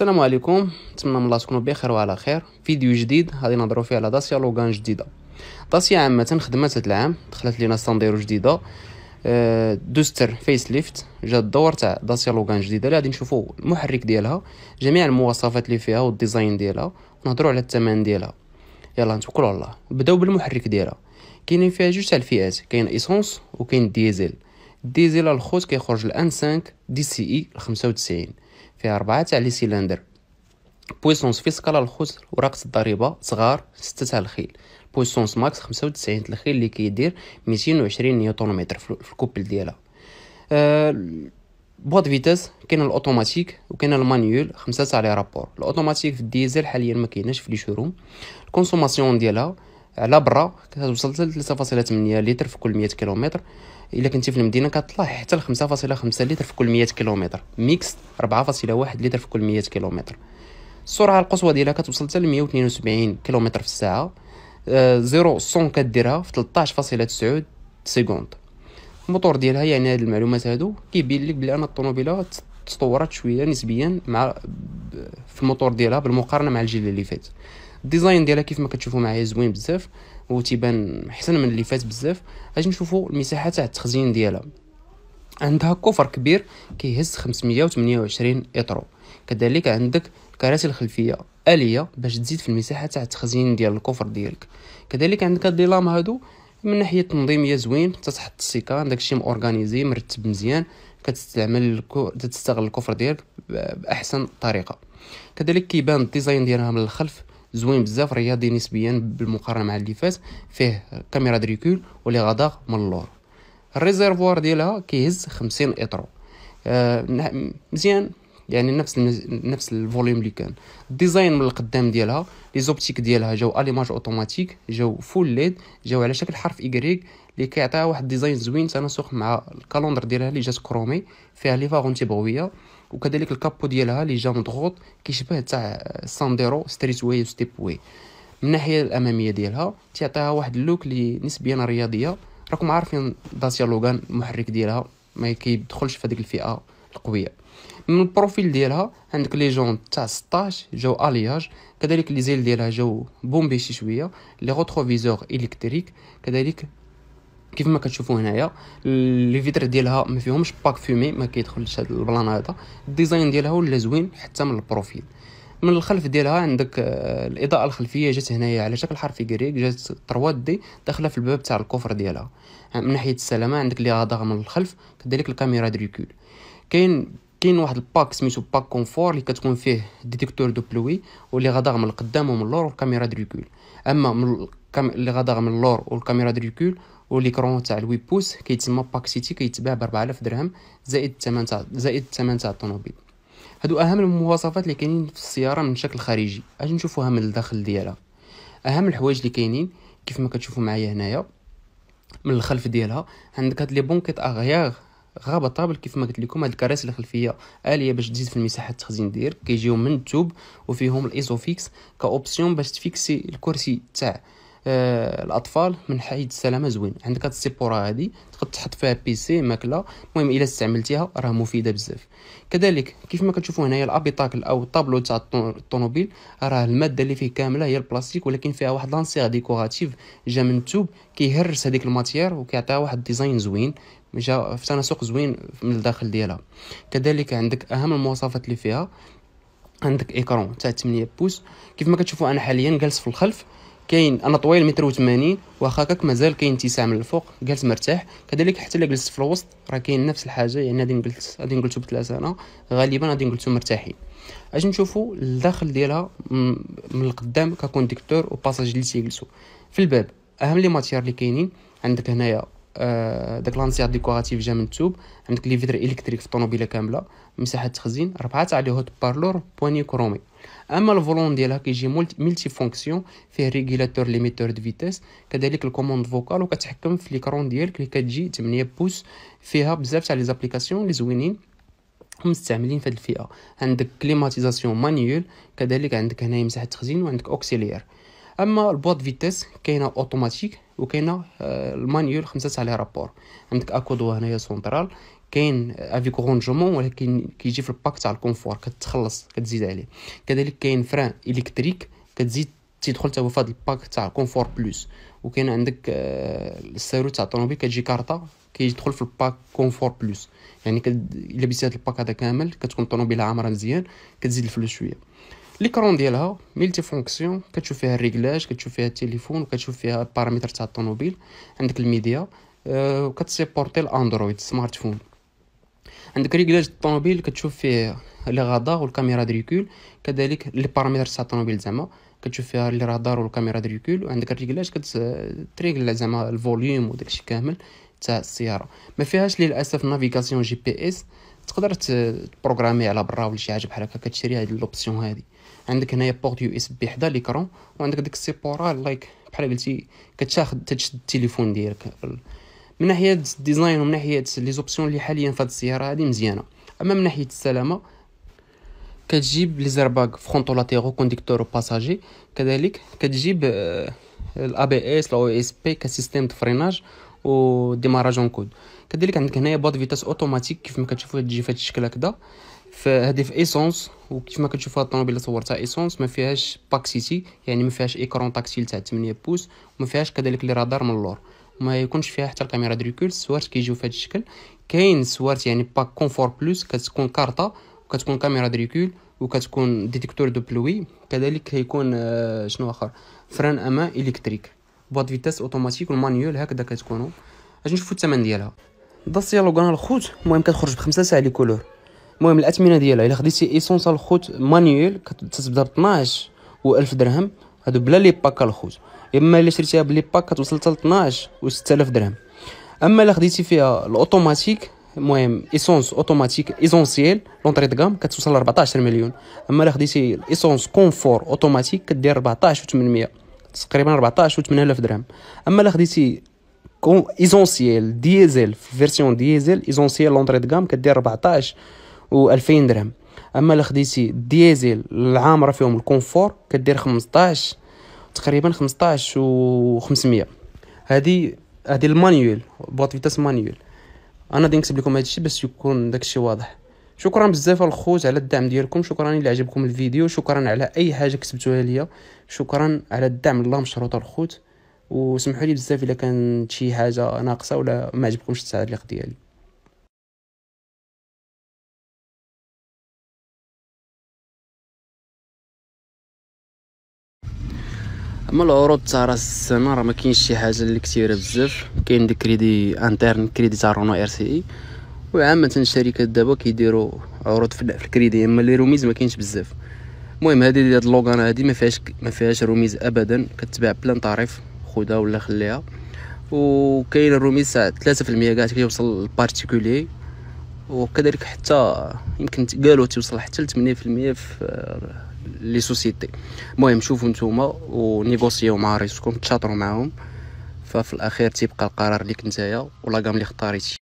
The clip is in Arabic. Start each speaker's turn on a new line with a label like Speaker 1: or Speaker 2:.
Speaker 1: السلام عليكم نتمنى من الله تكونوا بخير وعلى خير فيديو جديد غادي نهضروا فيه على داسيا لوغان جديده داسيا عامه خدمات هذا العام دخلت لينا ستانديرو جديده آه، دوستر فيس ليفت جا الدور تاع داسيا لوغان جديده اللي غادي نشوفوا المحرك ديالها جميع المواصفات اللي فيها والديزاين ديالها ونهضروا على الثمن ديالها يلا نتوكلوا على الله نبداو بالمحرك ديالها كاينين فيها جوج تاع الفئات كاين ايسونس وكاين ديزل ديزل الخوت كيخرج الان 5 دي سي اي 95 فيها أربعة تاع لي سيلندر بويسونس سكالا الخسر ورقص الضريبه صغار ستة تاع الخيل بويسونس ماكس تسعين الخيل اللي كيدير ميتين 220 نيوتن متر في الكوبل ديالها أه بواد فيتاس كاين الاوتوماتيك وكاين المانيول خمسة تاع لي رابور الاوتوماتيك في الديزل حاليا ما كايناش في لي شوروم الكونسوماسيون ديالها على برا كتوصل ل 3.8 لتر في كل 100 كيلومتر الا كنتي في المدينه كطلع حتى ل 5.5 لتر في كل 100 كيلومتر ميكس 4.1 لتر في كل 100 كيلومتر السرعه القصوى ديالها كتوصل حتى ل 172 كيلومتر في الساعه آه، زيرو 100 كديرها في 13.9 سكوند الموتور ديالها يعني هاد المعلومات هادو كيبين لك بلي انا الطوموبيله تطورت شويه نسبيا مع في الموتور ديالها بالمقارنه مع الجيل اللي فات الديزاين ديالها كيف ما كتشوفوا معايا زوين بزاف وتيبان احسن من اللي فات بزاف غادي نشوفوا المساحه تاع التخزين ديالها عندها كفر كبير كيهز 528 اترو كذلك عندك الكراسي الخلفيه اليه باش تزيد في المساحه تاع التخزين ديال الكفر ديالك كذلك عندك هاد لام هادو من ناحيه التنظيميه زوين تتحط السيكان داكشي مورغانيزي مرتب مزيان كتستعمل تستغل الكفر ديالك باحسن طريقه كذلك كيبان الديزاين ديالها من الخلف زوين بزاف رياضي نسبيا بالمقارنه مع اللي فات فيه كاميرا دريكول ولي غادار من اللور الريزيرفوار ديالها كيهز 50 اطرو آه مزيان يعني نفس نفس الفوليوم اللي كان الديزاين من القدام ديالها لي زوبتيك ديالها جاو اليماج اوتوماتيك جاو فول ليد جاو على شكل حرف ايغريك اللي كيعطيها واحد الديزاين زوين تناسق مع الكالندر ديالها اللي جات كرومي فيها لي فاغون تيبغويه وكذلك الكابو ديالها اللي جا مضغوط كيشبه تاع سانديرو ستريت واي ستيب واي من الناحيه الاماميه ديالها تيعطيها واحد اللوك اللي نسبيا رياضيه راكم عارفين داسيا لوغان المحرك ديالها ما كيدخلش في هذيك الفئه القويه من البروفيل ديالها عندك لي جون تاع 16 جاو الياج كذلك لي زيل ديالها جاو بومبي شي شويه لي روتروفيزور الكتريك كذلك كيف ما كتشوفوا هنايا لي فيتر ديالها ما فيهمش باك فومي ما كيدخلش هذا البلان هذا الديزاين ديالها ولا زوين حتى من البروفيل من الخلف ديالها عندك آه، الاضاءه الخلفيه جات هنايا على شكل حرف كريك جات 3 دي داخله في الباب تاع الكفر ديالها من ناحيه السلامه عندك لي غادغ من الخلف كذلك الكاميرا دريكول كاين كاين واحد الباك سميتو باك كونفور اللي كتكون فيه ديتيكتور دو بلوي واللي غداغ من القدام ومن اللور والكاميرا دريكول اما من الكام... اللي غداغ من اللور والكاميرا دريكول وليكرون تاع الوي بوس كيتسمى باك سيتي كيتباع ب 4000 درهم زائد الثمن تاع زائد الثمن تاع الطوموبيل هادو اهم المواصفات اللي كاينين في السياره من شكل خارجي اجي نشوفوها من الداخل ديالها اهم الحوايج اللي كاينين كيف ما كتشوفوا معايا هنايا من الخلف ديالها عندك هاد لي بونكيت اغياغ غابه طابل كيف ما قلت لكم هاد الكراسي الخلفيه اليه باش تزيد في المساحه التخزين ديالك كيجيو من التوب وفيهم الايزوفيكس كاوبسيون باش تفيكسي الكرسي تاع آه الاطفال من حيث السلامه زوين عندك هاد السيبورا هادي تقد تحط فيها بيسي ماكله المهم الا استعملتيها راه مفيده بزاف كذلك كيف ما كتشوفوا هنايا الابيتاكل او الطابلو تاع الطوموبيل راه الماده اللي فيه كامله هي البلاستيك ولكن فيها واحد لانسيغ ديكوراتيف جا من التوب كيهرس هذيك الماتيير وكيعطيها واحد ديزاين زوين جا في تناسق زوين من الداخل ديالها كذلك عندك اهم المواصفات اللي فيها عندك ايكرون تاع 8 بوس كيف ما كتشوفوا انا حاليا جالس في الخلف كاين انا طويل متر و80 واخا هكاك مازال كاين اتساع من الفوق جالس مرتاح كذلك حتى الا جلست في الوسط راه كاين نفس الحاجه يعني غادي نقلت غادي نقلتو بثلاثه انا غالبا غادي نقلتو مرتاحين اجي نشوفوا الداخل ديالها من القدام ككونديكتور وباساج اللي تيجلسوا في الباب اهم لي ماتيار اللي كاينين عندك هنايا آه، داك لانسيات ديكوراتيف جا من التوب عندك لي فيتر الكتريك في الطوموبيله كامله مساحه تخزين ربعه تاع لي هوت بارلور بواني كرومي اما الفولون ديالها كيجي ملتي فونكسيون فيه ريغيلاتور ليميتور دو فيتيس كذلك الكوموند فوكال وكتحكم في ليكرون ديالك اللي كتجي 8 بوس فيها بزاف تاع لي زابليكاسيون لي زوينين مستعملين في هذه الفئه عندك كليماتيزاسيون مانيول كذلك عندك هنايا مساحه تخزين وعندك اوكسيليير اما البواط فيتيس كاينه اوتوماتيك وكاينه آه، المانيول خمسه تاع لي رابور عندك اكودو هنايا سونترال كاين آه، افيك رونجمون ولكن كيجي في الباك تاع الكونفور كتخلص كتزيد عليه كذلك كاين فران الكتريك كتزيد تيدخل تاو فهاد في الباك تاع الكونفور بلوس وكاين عندك آه، السيرو تاع الطوموبيل كتجي كارطه كيدخل في الباك كونفور بلوس يعني الا بيتي هاد الباك هذا كامل كتكون الطوموبيل عامره مزيان كتزيد الفلوس شويه ليكرون ديالها ملتي فونكسيون كتشوف فيها الريكلاج كتشوف فيها التليفون وكتشوف فيها البارامتر تاع الطوموبيل عندك الميديا وكتسيبورتي الاندرويد سمارت فون عندك ريكلاج الطوموبيل كتشوف فيه لي غادار والكاميرا دريكول كذلك لي بارامتر تاع الطوموبيل زعما كتشوف فيها لي رادار والكاميرا دريكول وعندك الريكلاج كتريكل زعما الفوليوم وداكشي كامل تاع السياره ما فيهاش للاسف نافيغاسيون جي بي اس تقدر تبروغرامي على برا ولا شي حاجه بحال هكا كتشري هاد لوبسيون هادي عندك هنايا بورت يو اس بي حدا ليكرون وعندك ديك السيبورا لايك بحال قلتي كتاخد تشد التليفون ديالك من ناحيه الديزاين ومن ناحيه لي زوبسيون اللي حاليا في هاد السياره هادي مزيانه اما من ناحيه السلامه كتجيب لي زرباك و لاتيرو كونديكتور و باساجي كذلك كتجيب آه، الا بي اس لو اس بي كسيستيم د فريناج وديماراج اون كود كذلك عندك هنايا بوط فيتاس اوتوماتيك كيف ما كتشوفوا تجي في الشكل هكذا فهذه في ايسونس وكيف ما كتشوفوا هاد الطوموبيل اللي صورتها ايسونس ما فيهاش باك سيتي يعني ما فيهاش ايكرون تاكتيل تاع 8 بوس وما فيهاش كذلك لي رادار من اللور ما يكونش فيها حتى الكاميرا دريكول سوارت كيجيو في هذا الشكل كاين سوارت يعني باك كونفور بلوس كتكون كارطه وكتكون كاميرا دريكول وكتكون ديتيكتور دو بلوي كذلك كيكون شنو اخر فران اما الكتريك بواط فيتاس اوتوماتيك والمانيول هكذا كتكونوا اش نشوفوا الثمن ديالها داسيا لوغان الخوت المهم كتخرج بخمسة ساعة لي كولور المهم الاثمنه ديالها الا خديتي ايسونس الخوت مانيول كتبدا ب 12 و1000 درهم هادو بلا لي باك الخوت اما الا شريتيها بلي باك كتوصل حتى 12 و6000 درهم اما الا خديتي فيها الاوتوماتيك المهم ايسونس اوتوماتيك ايزونسييل لونطري دو غام كتوصل ل 14 مليون اما الا خديتي ايسونس كونفور اوتوماتيك كدير 14 و800 تقريبا 14 و 8000 درهم اما الا خديتي كون ايزونسييل ديزل في فيرسيون ديزل ايزونسييل لونطري دو غام كدير 14 و 2000 درهم اما الا خديتي ديزل العام راه فيهم الكونفور كدير 15 تقريبا 15 و 500 هذه هذه المانيول بواط فيتاس مانيول انا غادي نكتب لكم هذا الشيء باش يكون داك الشيء واضح شكرا بزاف الخوت على الدعم ديالكم شكرا الى عجبكم الفيديو شكرا على اي حاجه كتبتوها ليا شكرا على الدعم الله مشروط الخوت وسمحوا لي بزاف الا كان شي حاجه ناقصه ولا ما عجبكمش التعليق ديالي اما العروض تاع راس السنه راه ما كاينش شي حاجه اللي كثيره بزاف كاين ديك كريدي انترن كريدي تاع رونو ار سي اي وعامه الشركات دابا كيديروا عروض في الكريدي اما لي روميز ما كاينش بزاف المهم هذه ديال هاد اللوغان هادي ما فيهاش ما فيهاش روميز ابدا كتباع بلان طريف خدها ولا خليها وكاين الروميز تاع 3% كاع كيوصل للبارتيكولي وكذلك حتى يمكن قالوا توصل حتى ل 8% في آه، لي سوسيتي المهم شوفوا نتوما ونيغوسيو مع ريسكم تشاطروا معاهم ففي الاخير تيبقى القرار ليك نتايا ولا قام اللي اختاريتي